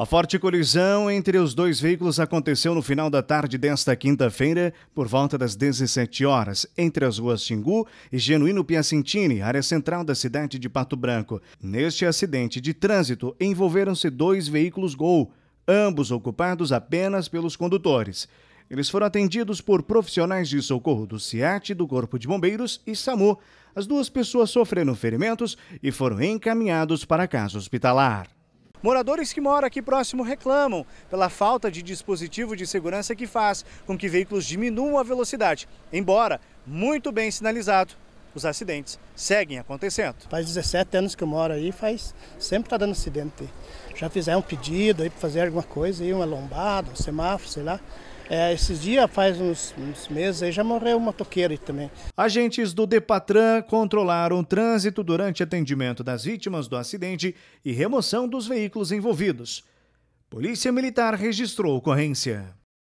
A forte colisão entre os dois veículos aconteceu no final da tarde desta quinta-feira, por volta das 17 horas, entre as ruas Xingu e Genuíno Piacentini, área central da cidade de Pato Branco. Neste acidente de trânsito, envolveram-se dois veículos Gol, ambos ocupados apenas pelos condutores. Eles foram atendidos por profissionais de socorro do CIAT, do Corpo de Bombeiros e SAMU. As duas pessoas sofreram ferimentos e foram encaminhados para a casa hospitalar. Moradores que moram aqui próximo reclamam pela falta de dispositivo de segurança que faz com que veículos diminuam a velocidade. Embora muito bem sinalizado, os acidentes seguem acontecendo. Faz 17 anos que eu moro aí, faz sempre está dando acidente. Já fizeram um pedido aí para fazer alguma coisa, aí uma lombada, um semáforo, sei lá. É, esses dias, faz uns, uns, meses, aí já morreu uma motoqueiro também. Agentes do Depatran controlaram o trânsito durante atendimento das vítimas do acidente e remoção dos veículos envolvidos. Polícia Militar registrou ocorrência.